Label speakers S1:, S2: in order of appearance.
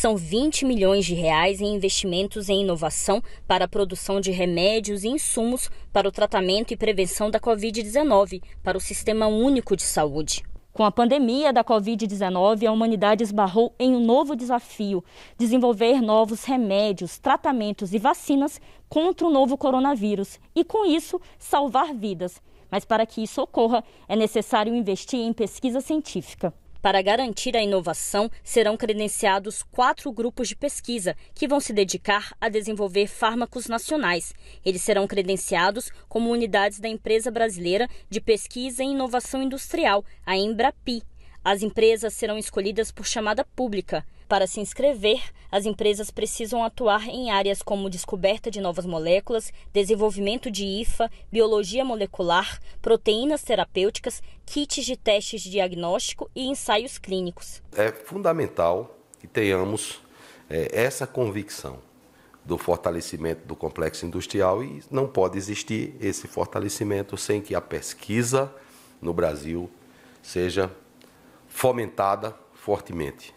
S1: São 20 milhões de reais em investimentos em inovação para a produção de remédios e insumos para o tratamento e prevenção da Covid-19 para o Sistema Único de Saúde. Com a pandemia da Covid-19, a humanidade esbarrou em um novo desafio: desenvolver novos remédios, tratamentos e vacinas contra o novo coronavírus e, com isso, salvar vidas. Mas para que isso ocorra, é necessário investir em pesquisa científica. Para garantir a inovação, serão credenciados quatro grupos de pesquisa que vão se dedicar a desenvolver fármacos nacionais. Eles serão credenciados como unidades da empresa brasileira de pesquisa e inovação industrial, a Embrapi, as empresas serão escolhidas por chamada pública. Para se inscrever, as empresas precisam atuar em áreas como descoberta de novas moléculas, desenvolvimento de IFA, biologia molecular, proteínas terapêuticas, kits de testes de diagnóstico e ensaios clínicos.
S2: É fundamental que tenhamos é, essa convicção do fortalecimento do complexo industrial e não pode existir esse fortalecimento sem que a pesquisa no Brasil seja fomentada fortemente.